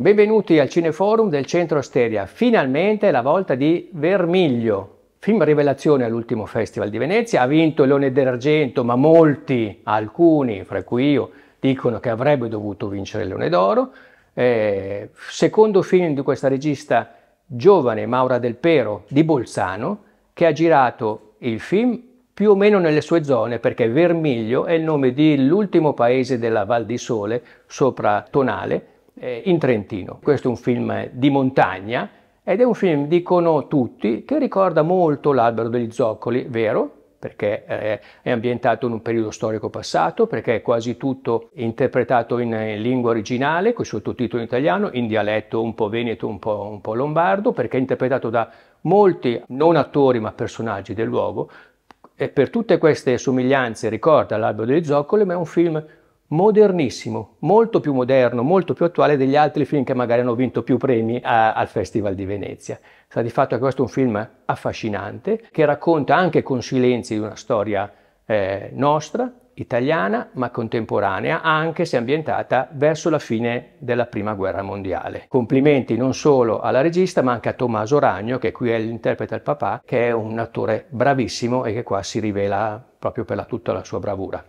Benvenuti al Cineforum del Centro Asteria. Finalmente è la volta di Vermiglio. Film rivelazione all'ultimo Festival di Venezia, ha vinto il Leone d'Argento, ma molti, alcuni, fra cui io, dicono che avrebbe dovuto vincere il Leone d'Oro. Eh, secondo film di questa regista giovane, Maura Del Pero, di Bolzano, che ha girato il film più o meno nelle sue zone, perché Vermiglio è il nome dell'ultimo paese della Val di Sole, sopra Tonale, eh, in Trentino. Questo è un film di montagna ed è un film, dicono tutti, che ricorda molto l'albero degli zoccoli, vero? perché eh, è ambientato in un periodo storico passato, perché è quasi tutto interpretato in, eh, lingua originale, con sottotitolo in italiano, in dialetto un po' veneto, un po', un po' lombardo, perché è interpretato da molti, non attori, ma personaggi del luogo, e per tutte queste somiglianze ricorda l'albero degli zoccoli, ma è un film modernissimo, molto più moderno, molto più attuale degli altri film che magari hanno vinto più premi a, eh, al Festival di Venezia. Sta di fatto che questo è un film affascinante che racconta anche con silenzi una storia eh, nostra, italiana, ma contemporanea, anche se ambientata verso la fine della Prima Guerra Mondiale. Complimenti non solo alla regista, ma anche a Tommaso Ragno, che qui è l'interprete del papà, che è un attore bravissimo e che qua si rivela proprio per la, tutta la sua bravura.